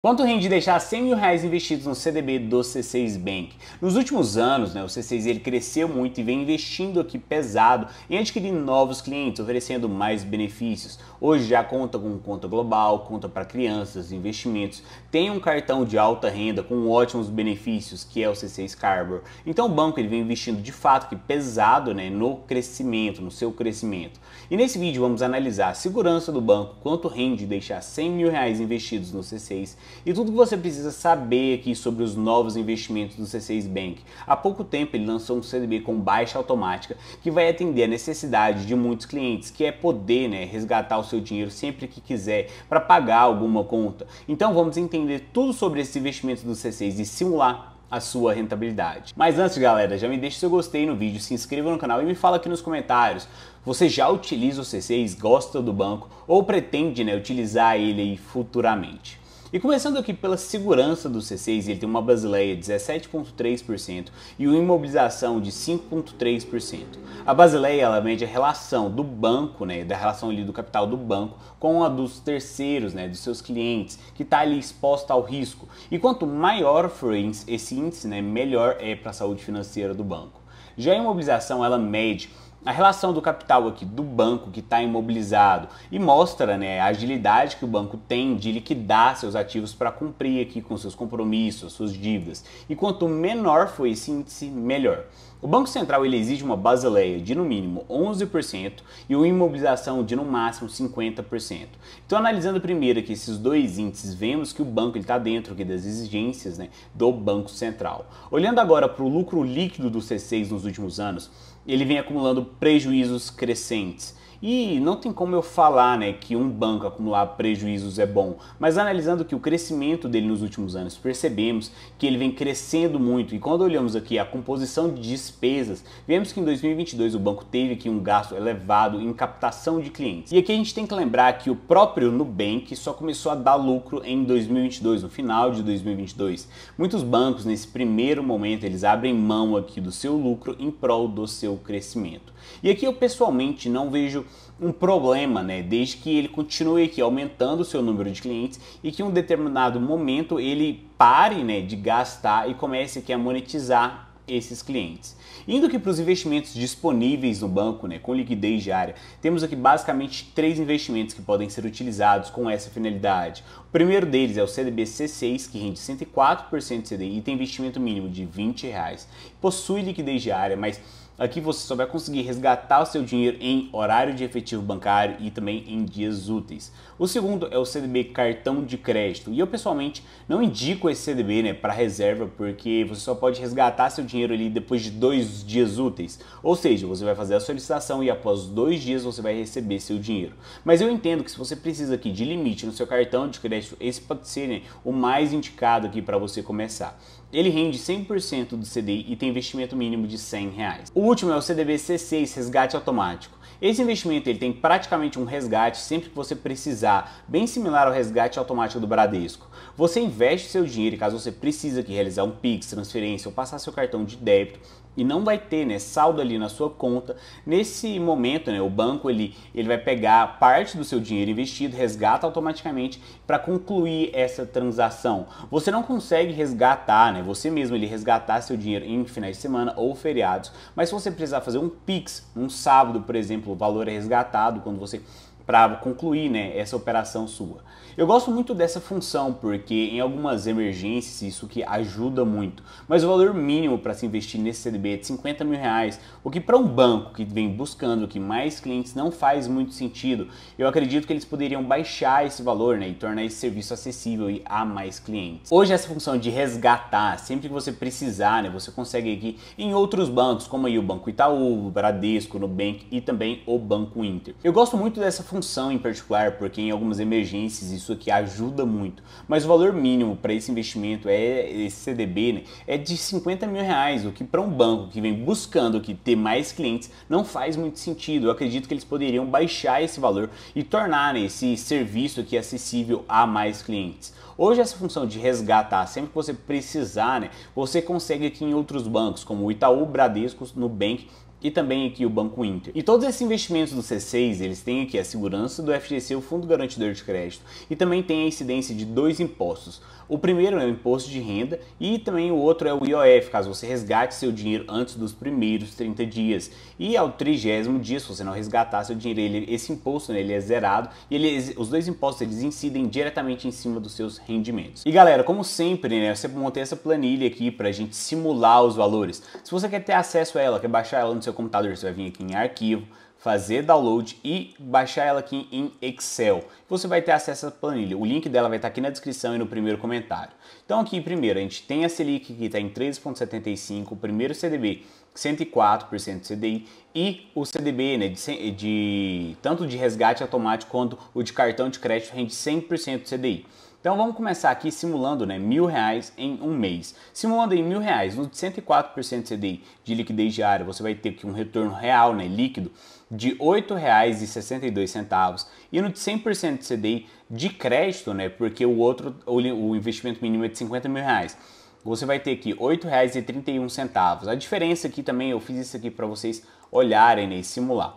Quanto rende deixar 100 mil reais investidos no CDB do C6 Bank? Nos últimos anos, né, o C6 ele cresceu muito e vem investindo aqui pesado em adquirir novos clientes, oferecendo mais benefícios. Hoje já conta com conta global, conta para crianças, investimentos, tem um cartão de alta renda com ótimos benefícios, que é o C6 Carbor. Então o banco ele vem investindo de fato aqui pesado né, no crescimento, no seu crescimento. E nesse vídeo vamos analisar a segurança do banco, quanto rende deixar 100 mil reais investidos no C6 e tudo que você precisa saber aqui sobre os novos investimentos do C6 Bank. Há pouco tempo ele lançou um CDB com baixa automática que vai atender a necessidade de muitos clientes, que é poder né, resgatar o seu dinheiro sempre que quiser para pagar alguma conta. Então vamos entender tudo sobre esse investimento do C6 e simular a sua rentabilidade. Mas antes, galera, já me deixa seu gostei no vídeo, se inscreva no canal e me fala aqui nos comentários. Você já utiliza o C6, gosta do banco ou pretende né, utilizar ele futuramente? E começando aqui pela segurança do C6, ele tem uma basileia de 17,3% e uma imobilização de 5,3%. A basileia ela mede a relação do banco, né, da relação ali do capital do banco com a dos terceiros, né, dos seus clientes, que está ali exposta ao risco. E quanto maior for esse índice, né, melhor é para a saúde financeira do banco. Já a imobilização ela mede a relação do capital aqui do banco que está imobilizado e mostra né, a agilidade que o banco tem de liquidar seus ativos para cumprir aqui com seus compromissos, suas dívidas. E quanto menor for esse índice, melhor. O Banco Central ele exige uma basileia de no mínimo 11% e uma imobilização de no máximo 50%. Então, analisando primeiro aqui esses dois índices, vemos que o banco está dentro aqui das exigências né, do Banco Central. Olhando agora para o lucro líquido do C6 nos últimos anos, ele vem acumulando prejuízos crescentes. E não tem como eu falar né, que um banco acumular prejuízos é bom, mas analisando que o crescimento dele nos últimos anos, percebemos que ele vem crescendo muito. E quando olhamos aqui a composição de despesas, vemos que em 2022 o banco teve aqui um gasto elevado em captação de clientes. E aqui a gente tem que lembrar que o próprio Nubank só começou a dar lucro em 2022, no final de 2022. Muitos bancos nesse primeiro momento eles abrem mão aqui do seu lucro em prol do seu crescimento. E aqui eu pessoalmente não vejo um problema, né? Desde que ele continue aqui aumentando o seu número de clientes e que em um determinado momento ele pare, né, de gastar e comece aqui a monetizar esses clientes. Indo aqui para os investimentos disponíveis no banco, né, com liquidez diária, temos aqui basicamente três investimentos que podem ser utilizados com essa finalidade. O primeiro deles é o CDB C6, que rende 104% de CDI e tem investimento mínimo de R$ 20. Reais. Possui liquidez diária, mas Aqui você só vai conseguir resgatar o seu dinheiro em horário de efetivo bancário e também em dias úteis. O segundo é o CDB cartão de crédito. E eu pessoalmente não indico esse CDB né, para reserva porque você só pode resgatar seu dinheiro ali depois de dois dias úteis. Ou seja, você vai fazer a solicitação e após dois dias você vai receber seu dinheiro. Mas eu entendo que se você precisa aqui de limite no seu cartão de crédito, esse pode ser né, o mais indicado aqui para você começar. Ele rende 100% do CDI e tem investimento mínimo de 100 reais. O último é o CDBC 6, resgate automático. Esse investimento ele tem praticamente um resgate sempre que você precisar, bem similar ao resgate automático do Bradesco. Você investe seu dinheiro e caso você precise que realizar um Pix, transferência ou passar seu cartão de débito, e não vai ter né, saldo ali na sua conta. Nesse momento, né, o banco ele, ele vai pegar parte do seu dinheiro investido, resgata automaticamente para concluir essa transação. Você não consegue resgatar, né, você mesmo ele resgatar seu dinheiro em finais de semana ou feriados, mas se você precisar fazer um PIX, um sábado, por exemplo, o valor é resgatado quando você para concluir né, essa operação sua. Eu gosto muito dessa função porque em algumas emergências isso que ajuda muito, mas o valor mínimo para se investir nesse CDB é de 50 mil reais, o que para um banco que vem buscando que mais clientes não faz muito sentido. Eu acredito que eles poderiam baixar esse valor né, e tornar esse serviço acessível a mais clientes. Hoje essa função de resgatar, sempre que você precisar, né, você consegue aqui em outros bancos, como aí o Banco Itaú, o Bradesco, o Nubank e também o Banco Inter. Eu gosto muito dessa função função em particular, porque em algumas emergências isso aqui ajuda muito. Mas o valor mínimo para esse investimento, é esse CDB, né, é de 50 mil reais, o que para um banco que vem buscando que ter mais clientes não faz muito sentido. Eu acredito que eles poderiam baixar esse valor e tornar né, esse serviço aqui acessível a mais clientes. Hoje essa função de resgatar sempre que você precisar, né, você consegue aqui em outros bancos, como o Itaú, Bradesco, Nubank, e também aqui o Banco Inter. E todos esses investimentos do C6, eles têm aqui a segurança do FGC, o Fundo Garantidor de Crédito, e também tem a incidência de dois impostos. O primeiro é o imposto de renda e também o outro é o IOF, caso você resgate seu dinheiro antes dos primeiros 30 dias. E ao trigésimo dia, se você não resgatar seu dinheiro, ele, esse imposto né, ele é zerado e ele, os dois impostos eles incidem diretamente em cima dos seus rendimentos. E galera, como sempre, né, eu sempre montei essa planilha aqui para a gente simular os valores. Se você quer ter acesso a ela, quer baixar ela no seu computador, você vai vir aqui em arquivo, fazer download e baixar ela aqui em Excel. Você vai ter acesso à planilha. O link dela vai estar aqui na descrição e no primeiro comentário. Então aqui primeiro a gente tem a Selic que está em 3,75, o primeiro CDB 104% CDI e o CDB né, de, de tanto de resgate automático quanto o de cartão de crédito rende 100% CDI. Então vamos começar aqui simulando né, mil reais em um mês. Simulando em mil reais, no 104% CDI de liquidez diária, você vai ter aqui um retorno real, né, líquido, de R$ 8,62 e no de 100% CDI de crédito, né, porque o outro o investimento mínimo é de 50 mil reais você vai ter aqui R$ 8,31. A diferença aqui também, eu fiz isso aqui para vocês olharem né, e simular.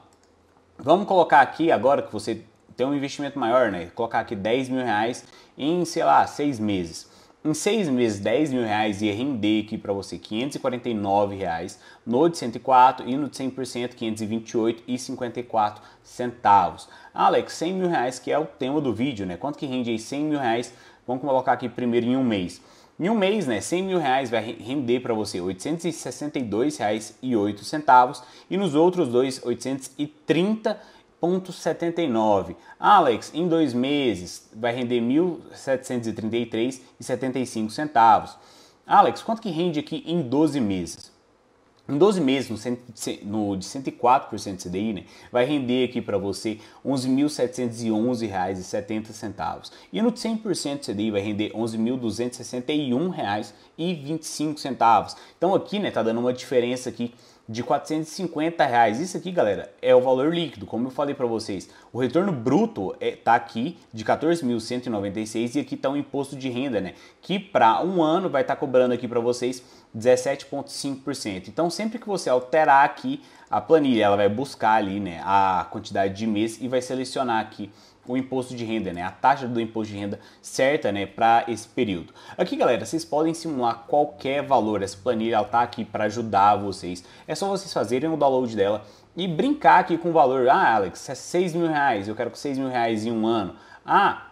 Vamos colocar aqui, agora que você ter um investimento maior, né? Colocar aqui 10 mil reais em, sei lá, seis meses. Em seis meses, 10 mil reais ia render aqui para você 549 reais no de 104 e no de 100% 528,54 centavos. Alex, 100 mil reais que é o tema do vídeo, né? Quanto que rende aí 100 mil reais? Vamos colocar aqui primeiro em um mês. Em um mês, né, 100 mil reais vai render para você 862 reais e 8 centavos e nos outros dois, R$ 830 1.79. Alex, em dois meses, vai render R$ 1.733,75. Alex, quanto que rende aqui em 12 meses? Em 12 meses, no, no de 104% CDI, né, vai render aqui para você R$ 11.711,70. E no de 100% CDI vai render R$ 11.261,70 e centavos. Então aqui, né, tá dando uma diferença aqui de 450 reais. Isso aqui, galera, é o valor líquido, como eu falei para vocês. O retorno bruto é, tá aqui de 14.196 e aqui tá o imposto de renda, né? Que para um ano vai estar tá cobrando aqui para vocês 17.5%. Então, sempre que você alterar aqui a planilha, ela vai buscar ali, né, a quantidade de mês e vai selecionar aqui o imposto de renda, né? A taxa do imposto de renda certa, né, para esse período. Aqui, galera, vocês podem simular qualquer valor. Essa planilha ela tá aqui para ajudar vocês. É só vocês fazerem o download dela e brincar aqui com o valor. Ah, Alex, é 6 mil reais. Eu quero com 6 mil reais em um ano. Ah,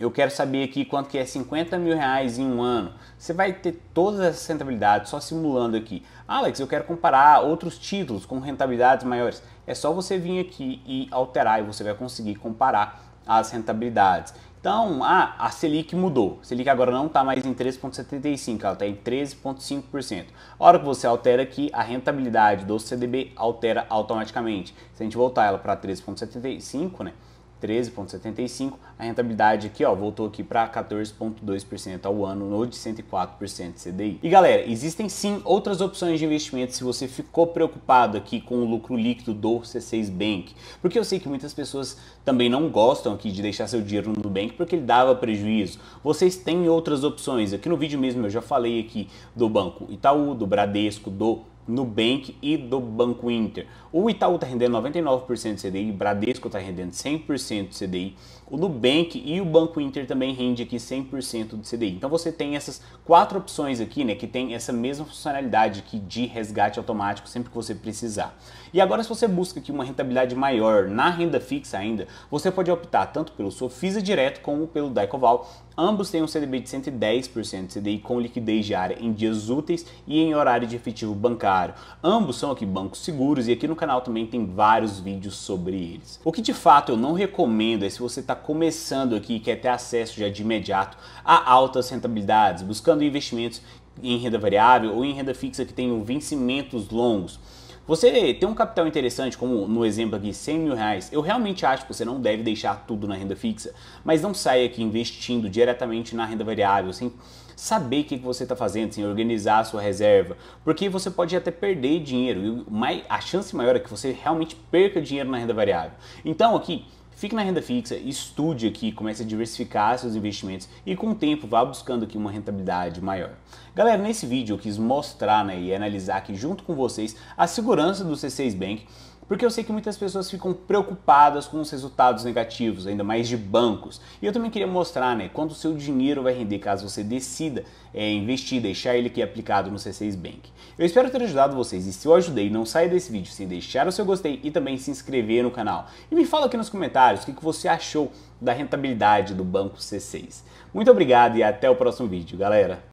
eu quero saber aqui quanto que é 50 mil reais em um ano. Você vai ter todas essas rentabilidades só simulando aqui. Alex, eu quero comparar outros títulos com rentabilidades maiores. É só você vir aqui e alterar e você vai conseguir comparar as rentabilidades. Então, ah, a Selic mudou. A Selic agora não está mais em 3,75, ela está em 13,5%. A hora que você altera aqui, a rentabilidade do CDB altera automaticamente. Se a gente voltar ela para 3,75, né? 13,75%. A rentabilidade aqui, ó, voltou aqui para 14,2% ao ano no de 104% CDI. E galera, existem sim outras opções de investimento se você ficou preocupado aqui com o lucro líquido do C6 Bank, porque eu sei que muitas pessoas também não gostam aqui de deixar seu dinheiro no Nubank porque ele dava prejuízo. Vocês têm outras opções. Aqui no vídeo mesmo eu já falei aqui do banco Itaú, do Bradesco, do Nubank e do Banco Inter. O Itaú está rendendo 99% CDI, CDI, Bradesco está rendendo 100% CDI, o Nubank e o Banco Inter também rende aqui 100% do CDI. Então você tem essas quatro opções aqui, né, que tem essa mesma funcionalidade aqui de resgate automático sempre que você precisar. E agora se você busca aqui uma rentabilidade maior na renda fixa ainda, você pode optar tanto pelo Sofisa Direto como pelo Daicoval. Ambos têm um CDB de 110% CDI com liquidez diária em dias úteis e em horário de efetivo bancário Ambos são aqui bancos seguros e aqui no canal também tem vários vídeos sobre eles. O que de fato eu não recomendo é se você está começando aqui e quer ter acesso já de imediato a altas rentabilidades, buscando investimentos em renda variável ou em renda fixa que tenham vencimentos longos você tem um capital interessante, como no exemplo aqui, 100 mil reais, eu realmente acho que você não deve deixar tudo na renda fixa, mas não saia aqui investindo diretamente na renda variável, sem saber o que, que você está fazendo, sem organizar a sua reserva, porque você pode até perder dinheiro, e a chance maior é que você realmente perca dinheiro na renda variável. Então aqui, Fique na renda fixa, estude aqui, comece a diversificar seus investimentos e com o tempo vá buscando aqui uma rentabilidade maior. Galera, nesse vídeo eu quis mostrar né, e analisar aqui junto com vocês a segurança do C6 Bank porque eu sei que muitas pessoas ficam preocupadas com os resultados negativos, ainda mais de bancos. E eu também queria mostrar né, quanto o seu dinheiro vai render caso você decida é, investir, deixar ele aqui aplicado no C6 Bank. Eu espero ter ajudado vocês e se eu ajudei, não saia desse vídeo sem deixar o seu gostei e também se inscrever no canal. E me fala aqui nos comentários o que, que você achou da rentabilidade do Banco C6. Muito obrigado e até o próximo vídeo, galera!